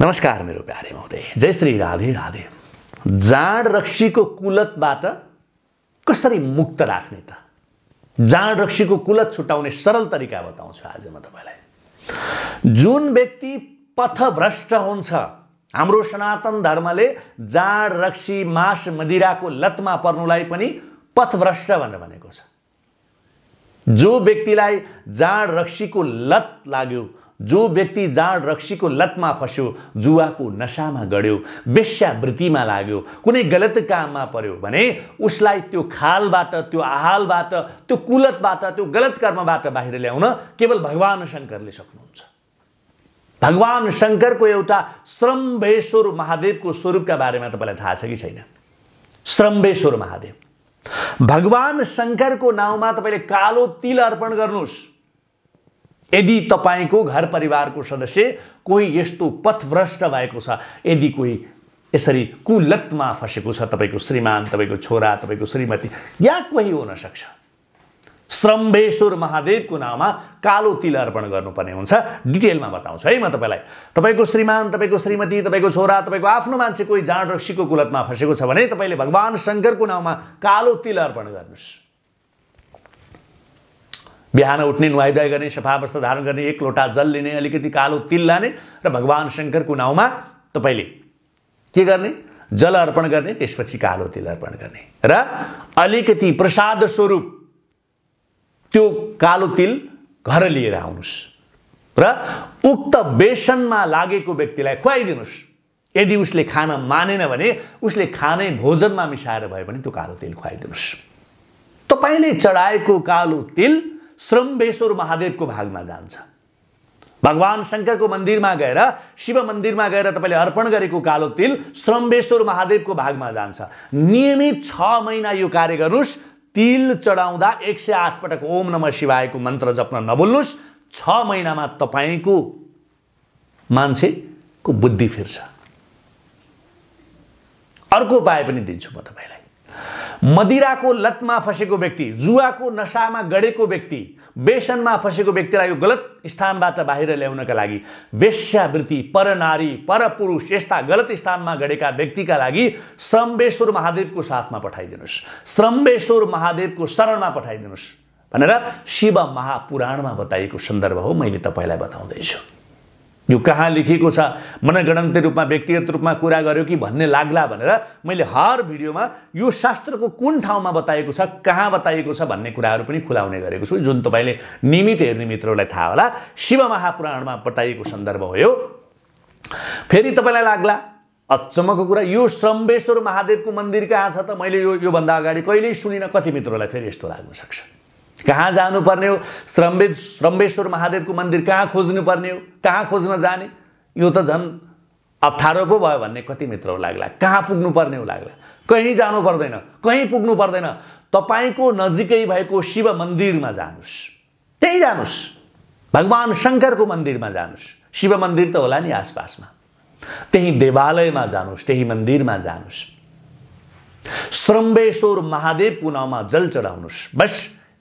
नमस्कार मेरो प्यारे महोदय जय श्री राधे राधे जाँड रक्सीको कुलतबाट कसरी मुक्त राख्ने त जाँड रक्सीको कुलत छुट्याउने सरल तरिका बताउँछु आज म तपाईँलाई जुन व्यक्ति पथभ्रष्ट हुन्छ हाम्रो सनातन धर्मले जाँड रक्सी मास मदिराको लतमा पर्नुलाई पनि पथभ्रष्ट भनेर भनेको छ जो व्यक्तिलाई जाँड रक्सीको लत लाग्यो जो व्यक्ति जाँड रक्सीको लतमा फस्यो जुवाको नसामा गढ्यो वेश्यावृत्तिमा लाग्यो कुनै गलत काममा पर्यो भने उसलाई त्यो खालबाट त्यो आहालबाट त्यो कुलतबाट त्यो गलत कर्मबाट बाहिर ल्याउन केवल भगवान् शङ्करले सक्नुहुन्छ भगवान् शङ्करको एउटा श्रम्भेश्वर महादेवको स्वरूपका बारेमा तपाईँलाई थाहा छ कि छैन श्रम्भेश्वर महादेव भगवान् शङ्करको नाउँमा तपाईँले कालो तिल अर्पण गर्नुहोस् यदि तपाईँको घर परिवारको सदस्य कोही यस्तो पथभ्रष्ट भएको छ यदि कोही यसरी कुलतमा फँसेको छ तपाईँको श्रीमान तपाईँको छोरा तपाईँको श्रीमती या कोही हुनसक्छ श्रम्भेश्वर महादेवको नाममा कालो तिल अर्पण गर्नुपर्ने हुन्छ डिटेलमा बताउँछु है म तपाईँलाई तपाईँको श्रीमान तपाईँको श्रीमती तपाईँको छोरा तपाईँको आफ्नो मान्छे कोही जाँड रक्सीको कुलतमा फँसेको छ भने तपाईँले भगवान् शङ्करको नाउँमा कालो तिल अर्पण गर्नुहोस् बिहान उठ्ने नुहाइधुवाई गर्ने सफा वस्त्र धारण गर्ने एक लोटा जल लिने अलिकति कालो तिल लाने र भगवान् शङ्करको नाउँमा तपाईँले के गर्ने जल अर्पण गर्ने त्यसपछि कालो तिल अर्पण गर्ने र अलिकति प्रसाद स्वरूप त्यो कालो तिल घर लिएर आउनुहोस् र उक्त बेसनमा लागेको व्यक्तिलाई खुवाइदिनुहोस् यदि उसले खान मानेन भने उसले खाने भोजनमा मिसाएर भए पनि त्यो कालो तिल खुवाइदिनुहोस् तपाईँले चढाएको कालो तिल श्रमबेश्वर महादेवको भागमा जान्छ भगवान् शङ्करको मन्दिरमा गएर शिव मन्दिरमा गएर तपाईँले अर्पण गरेको कालो तिल श्रमबेश्वर महादेवको भागमा जान्छ नियमित छ महिना यो कार्य गर्नुहोस् तिल चढाउँदा एक सय पटक ओम नम शिवायको मन्त्र जप्न नबोल्नुहोस् छ महिनामा तपाईँको मान्छेको बुद्धि फिर्छ अर्को उपाय पनि दिन्छु म तपाईँलाई मदिराको लतमा फसेको व्यक्ति जुवाको नसामा गढेको व्यक्ति बेसनमा फसेको व्यक्तिलाई यो गलत स्थानबाट बाहिर ल्याउनका लागि वेश्यावृत्ति परनारी परपुरुष यस्ता गलत स्थानमा गढेका व्यक्तिका लागि श्रम्बेश्वर महादेवको साथमा पठाइदिनुहोस् श्रम्बेश्वर महादेवको शरणमा पठाइदिनुहोस् भनेर शिव महापुराणमा बताइएको सन्दर्भ हो मैले तपाईँलाई बताउँदैछु यो कहाँ लेखिएको छ मनगणन्त रूपमा व्यक्तिगत रूपमा कुरा गर्यो कि भन्ने लाग्ला भनेर मैले हर भिडियोमा यो शास्त्रको कुन ठाउँमा बताएको छ कहाँ बताएको छ भन्ने कुराहरू पनि खुलाउने गरेको छु जुन तपाईँले नियमित हेर्ने मित्रहरूलाई थाहा होला शिव महापुराणमा बताइएको सन्दर्भ हो यो फेरि तपाईँलाई लाग्ला अचम्मको कुरा यो श्रमेश्वर महादेवको मन्दिर कहाँ छ त मैले यो योभन्दा अगाडि कहिल्यै सुनिनँ कति मित्रहरूलाई फेरि यस्तो लाग्न सक्छ कहाँ जानुपर्ने हो श्रम्बे श्रम्बेश्वर महादेवको मन्दिर कहाँ खोज्नुपर्ने हो कहाँ खोज्न जाने यो त झन् अप्ठ्यारो पो भयो भन्ने कति मित्रहरू लाग्ला कहाँ पुग्नुपर्ने हो लाग्ला कहीँ जानु पर्दैन कहीँ पुग्नु पर्दैन तपाईँको नजिकै भएको शिव मन्दिरमा जानुहोस् त्यहीँ जानुहोस् भगवान् शङ्करको मन्दिरमा जानुहोस् शिव मन्दिर त होला नि आसपासमा त्यही देवालयमा जानुहोस् त्यही मन्दिरमा जानुहोस् श्रम्बेश्वर महादेवको नाउँमा जल चढाउनुहोस् बस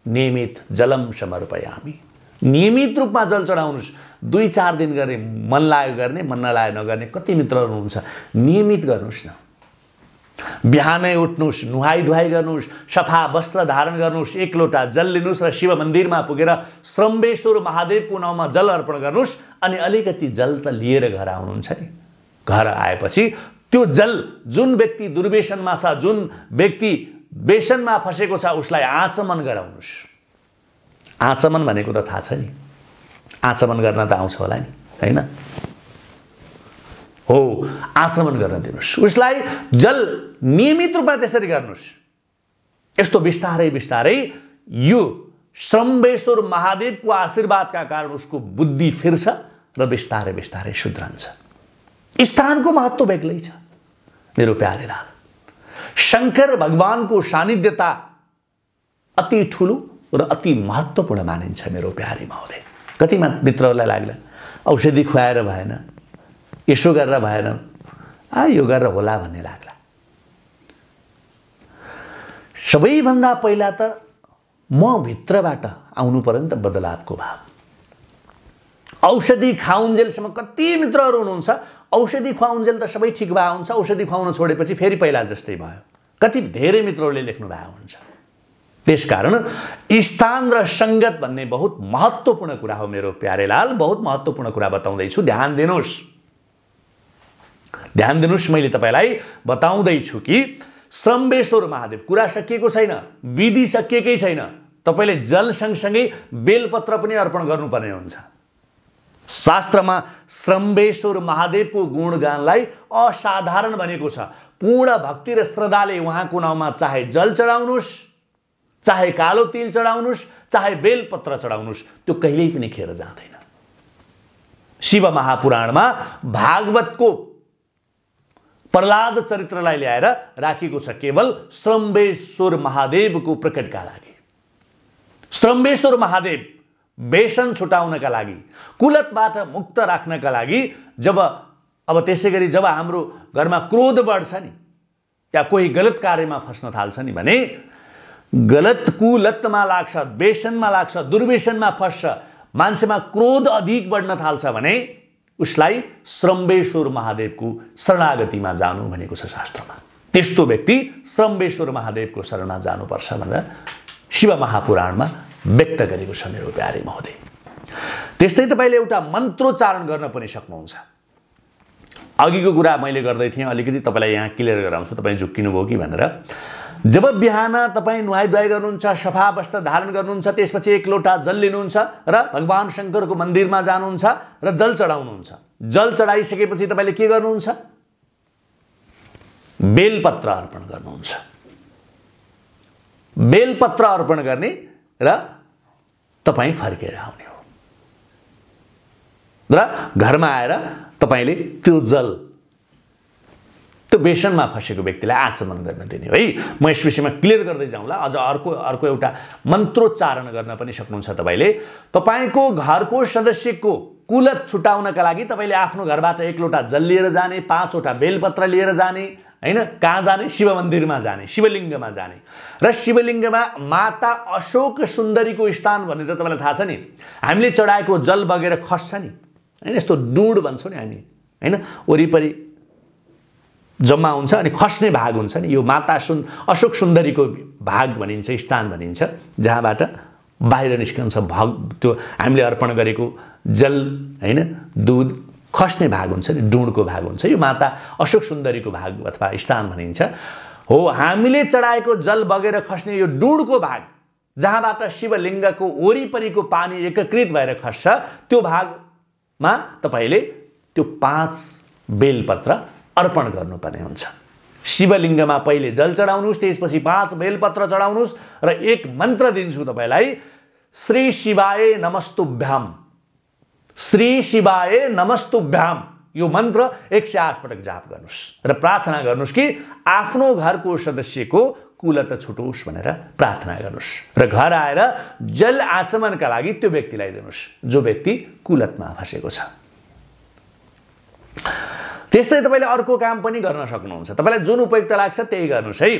नियमित जलम समर्पयामी नियमित रूपमा जल चढाउनुहोस् दुई चार दिन गर्ने मन लाग्यो गर्ने मन नलाग्यो नगर्ने कति मित्रहरू हुनुहुन्छ नियमित गर्नुहोस् न बिहानै उठ्नुहोस् नुहाई धुवाई गर्नुहोस् सफा वस्त्र धारण गर्नुहोस् एक लोटा जल लिनुहोस् र शिव मन्दिरमा पुगेर श्रम्बेश्वर महादेवको नाउँमा जल अर्पण गर्नुहोस् अनि अलिकति जल त लिएर घर आउनुहुन्छ नि घर आएपछि त्यो जल जुन व्यक्ति दुर्वेशनमा छ जुन व्यक्ति बेसनमा फँसेको छ उसलाई आचमन गराउनुहोस् आचमन भनेको त थाहा छ नि आचमन गर्न त आउँछ होला नि होइन हो आचमन गर्न दिनुहोस् उसलाई जल नियमित रूपमा त्यसरी गर्नुहोस् यस्तो बिस्तारै बिस्तारै यो श्रम्बेश्वर महादेवको आशीर्वादका कारण उसको बुद्धि फिर्छ र बिस्तारै बिस्तारै सुध्रन्छ स्थानको महत्त्व बेग्लै छ मेरो प्यारे शङ्कर भगवानको सानिध्यता अति ठुलो र अति महत्त्वपूर्ण मानिन्छ मेरो प्यारी महोदय कतिमा मित्रहरूलाई लाग्ला औषधि खुवाएर भएन यसो गरेर भएन आ यो गरेर होला भन्ने लाग्ला सबैभन्दा पहिला त म भित्रबाट आउनु पऱ्यो नि त बदलावको भाव औषधि खाउन्जेलसम्म कति मित्रहरू हुनुहुन्छ औषधि खुवाउन्जेल त सबै ठिक भए हुन्छ औषधि खुवाउन छोडेपछि फेरि पहिला जस्तै भयो कति धेरै मित्रहरूले लेख्नु भएको हुन्छ त्यसकारण स्थान र सङ्गत भन्ने बहुत महत्त्वपूर्ण कुरा हो मेरो प्यारेलाल बहुत महत्त्वपूर्ण कुरा बताउँदैछु ध्यान दिनुहोस् ध्यान दिनुहोस् मैले तपाईँलाई बताउँदैछु कि श्रम्बेश्वर महादेव कुरा सकिएको छैन विधि सकिएकै छैन तपाईँले जल सँगसँगै बेलपत्र पनि अर्पण गर्नुपर्ने हुन्छ शास्त्रमा श्रम्बेश्वर महादेवको गुणगानलाई असाधारण भनेको छ पूर्ण भक्ति र श्रद्धाले उहाँको नाउँमा चाहे जल चढाउनुहोस् चाहे कालो तिल चढाउनुहोस् चाहे बेलपत्र चढाउनुहोस् त्यो कहिल्यै पनि खेर जाँदैन शिव महापुराणमा भागवतको प्रहलाद चरित्रलाई ल्याएर राखिएको छ केवल श्रम्बेश्वर महादेवको प्रकटका लागि श्रम्बेश्वर महादेव बेसन छुटाउनका लागि कुलतबाट मुक्त राख्नका लागि जब अब त्यसै गरी जब हाम्रो घरमा क्रोध बढ्छ नि या कोही गलत कार्यमा फस्न थाल्छ नि भने गलत कुलतमा लाग्छ बेसनमा लाग्छ दुर्वेसनमा फस्छ मान्छेमा क्रोध अधिक बढ्न थाल्छ भने उसलाई श्रम्बेश्वर महादेवको शरणागतिमा जानु भनेको छ शास्त्रमा त्यस्तो व्यक्ति श्रम्बेश्वर महादेवको शरणमा जानुपर्छ भनेर शिव महापुराणमा व्यक्त गरेको छ मेरो प्यारे महोदय त्यस्तै तपाईँले एउटा मन्त्रोच्चारण गर्न पनि सक्नुहुन्छ अघिको कुरा मैले गर्दै थिएँ अलिकति तपाईँलाई यहाँ क्लियर गराउँछु तपाईँ झुक्किनुभयो कि भनेर जब बिहान तपाईँ नुहाइ धुवाई गर्नुहुन्छ सफा वस्त्र धारण गर्नुहुन्छ त्यसपछि एक लोटा जल लिनुहुन्छ र भगवान् शङ्करको मन्दिरमा जानुहुन्छ र जल चढाउनुहुन्छ जल चढाइसकेपछि तपाईँले के गर्नुहुन्छ बेलपत्र अर्पण गर्नुहुन्छ बेलपत्र अर्पण गर्ने र तपाईँ फर्केर आउने हो र घरमा आएर तपाईँले त्यो जल त्यो बेसनमा फँसेको व्यक्तिलाई आचमन गर्न दिने है म यस विषयमा क्लियर गर्दै जाउँला अझ अर्को अर्को एउटा मन्त्रोच्चारण गर्न पनि सक्नुहुन्छ तपाईँले तपाईँको घरको सदस्यको कुलत छुटाउनका लागि तपाईँले आफ्नो घरबाट एक लोटा जल लिएर जाने पाँचवटा बेलपत्र लिएर जाने होइन कहाँ जाने शिव मन्दिरमा जाने शिवलिङ्गमा जाने र शिवलिङ्गमा माता अशोक सुन्दरीको स्थान भन्ने त तपाईँलाई थाहा छ नि हामीले चढाएको जल बगेर खस्छ नि होइन यस्तो डुँड भन्छौँ नि हामी होइन वरिपरि जम्मा हुन्छ अनि खस्ने भाग हुन्छ नि यो माता सुन् अशोक सुन्दरीको भाग भनिन्छ स्थान भनिन्छ जहाँबाट बाहिर निस्कन्छ भग त्यो हामीले अर्पण गरेको जल होइन दुध खस्ने भाग हुन्छ नि डुँडको भाग हुन्छ यो माता अशोक सुन्दरीको भाग अथवा स्थान भनिन्छ हो हामीले चढाएको जल बगेर खस्ने यो डुँडको भाग जहाँबाट शिवलिङ्गको वरिपरिको पानी एकीकृत भएर खस्छ त्यो भागमा तपाईँले त्यो पाँच बेलपत्र अर्पण गर्नुपर्ने हुन्छ शिवलिङ्गमा पहिले जल चढाउनुहोस् त्यसपछि पाँच बेलपत्र चढाउनुहोस् र एक मन्त्र दिन्छु तपाईँलाई श्री शिवाय नमस्तुभ्याम श्री शिवाय भ्याम यो मन्त्र एक सय आठ पटक जाप गर्नुहोस् र प्रार्थना गर्नुहोस् कि आफ्नो घरको सदस्यको कुल त छुटोस् भनेर प्रार्थना गर्नुहोस् र घर आएर जल आचमनका लागि त्यो व्यक्तिलाई दिनुहोस् जो व्यक्ति कुलतमा फँसेको छ त्यस्तै तपाईँले अर्को काम पनि गर्न सक्नुहुन्छ तपाईँलाई जुन उपयुक्त लाग्छ त्यही गर्नुहोस् है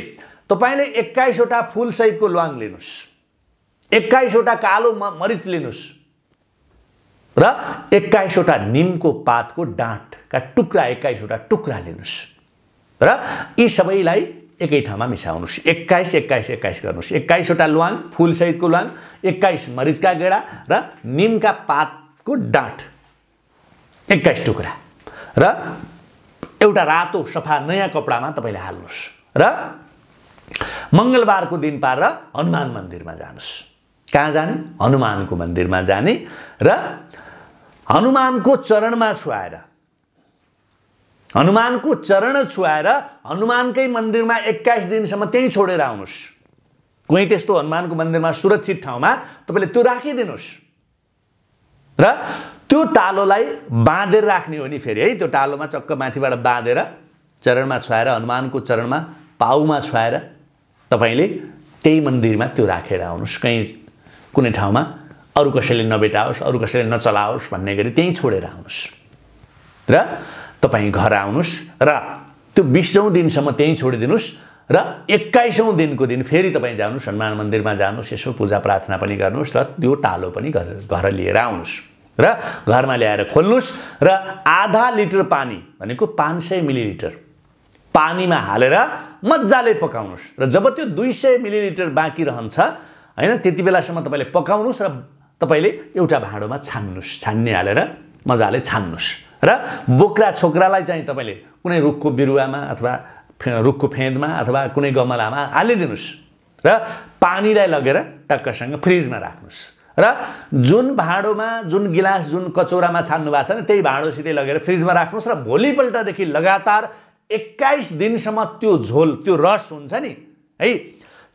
तपाईँले एक्काइसवटा फुलसहितको ल्वाङ लिनुहोस् एक्काइसवटा कालो म मरिच लिनुहोस् र एक्काइसवटा निमको पातको डाँटका टुक्रा एक्काइसवटा टुक्रा लिनुहोस् र यी सबैलाई एकै ठाउँमा मिसाउनुहोस् एक्काइस एक्काइस एक्काइस गर्नुहोस् एक्काइसवटा ल्वाङ फुलसहितको ल्वाङ एक्काइस मरिचका गेडा र निमका पातको डाँट एक्काइस टुक्रा र एउटा रातो सफा नयाँ कपडामा तपाईँले हाल्नुहोस् र मङ्गलबारको दिन पारेर हनुमान मन्दिरमा जानुहोस् कहाँ जाने हनुमानको मन्दिरमा जाने र हनुमानको चरणमा छुवाएर हनुमानको चरण छुवाएर हनुमानकै मन्दिरमा एक्काइस दिनसम्म त्यहीँ छोडेर आउनुहोस् कुनै त्यस्तो हनुमानको मन्दिरमा सुरक्षित ठाउँमा तपाईँले त्यो राखिदिनुहोस् र त्यो टालोलाई बाँधेर राख्ने हो नि फेरि है त्यो टालोमा चक्क माथिबाट बाँधेर चरणमा छुवाएर हनुमानको चरणमा पाउमा छुवाएर तपाईँले त्यही मन्दिरमा त्यो राखेर आउनुहोस् कहीँ कुनै ठाउँमा अरू कसैले नभेटाओस् अरू कसैले नचलाओस् भन्ने गरी त्यहीँ छोडेर आउनुहोस् र तपाईँ घर आउनुहोस् र त्यो बिसौँ दिनसम्म त्यहीँ छोडिदिनुहोस् र एक्काइसौँ दिनको दिन फेरि तपाईँ जानुहोस् हनुमान मन्दिरमा जानुहोस् यसो पूजा प्रार्थना पनि गर्नुहोस् र त्यो टालो पनि घर घर लिएर आउनुहोस् र घरमा ल्याएर खोल्नुहोस् र आधा लिटर पानी भनेको पाँच सय मिलिलिटर पानीमा हालेर मजाले पकाउनुहोस् र जब त्यो दुई सय मिलिलिटर बाँकी रहन्छ होइन त्यति बेलासम्म तपाईँले पकाउनुहोस् र तपाईँले एउटा भाँडोमा छान्नुहोस् छान्ने हालेर मजाले छान्नुहोस् र बोक्रा छोक्रालाई चाहिँ तपाईँले कुनै रुखको बिरुवामा अथवा रुखको फेदमा अथवा कुनै गमलामा हालिदिनुहोस् र पानीलाई लगेर टक्कसँग फ्रिजमा राख्नुहोस् र जुन भाँडोमा जुन गिलास जुन कचौरामा छान्नु भएको छ नि त्यही भाँडोसितै लगेर फ्रिजमा राख्नुहोस् र भोलिपल्टदेखि लगातार एक्काइस दिनसम्म त्यो झोल त्यो रस हुन्छ नि है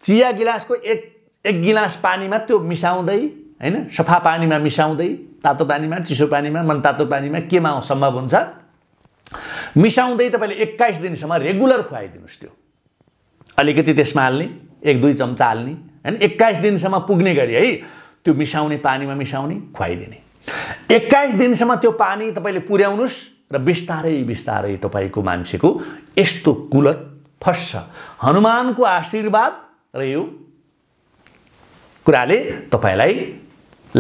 चिया गिलासको एक एक गिलास पानीमा त्यो मिसाउँदै होइन सफा पानीमा मिसाउँदै तातो पानीमा चिसो पानीमा मन तातो पानीमा केमा सम्भव हुन्छ मिसाउँदै तपाईँले एक्काइस दिनसम्म रेगुलर खुवाइदिनुहोस् त्यो अलिकति त्यसमा हाल्ने एक दुई चम्चा हाल्ने होइन एक्काइस दिनसम्म पुग्ने गरी है त्यो मिसाउने पानीमा मिसाउने खुवाइदिने एक्काइस दिनसम्म त्यो पानी तपाईँले पुर्याउनुहोस् र बिस्तारै बिस्तारै तपाईँको मान्छेको यस्तो कुलत फस्छ हनुमानको आशीर्वाद र यो कुराले तपाईँलाई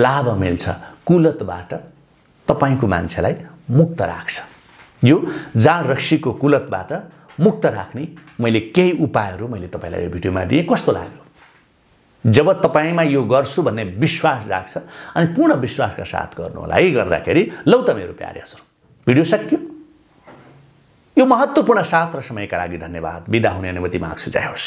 लाभ मिल्छ कुलतबाट तपाईँको मान्छेलाई मुक्त राख्छ यो जाँड रक्सीको कुलतबाट मुक्त राख्ने मैले केही उपायहरू मैले तपाईँलाई यो भिडियोमा दिएँ कस्तो लाग्यो जब तपाईँमा यो गर्छु भन्ने विश्वास जाग्छ अनि पूर्ण विश्वासका साथ गर्नु होला है गर्दाखेरि लौ त मेरो प्यारे हजुर भिडियो सकियो यो महत्त्वपूर्ण साथ र समयका लागि धन्यवाद बिदा हुने अनुमति माग्छु जय होस्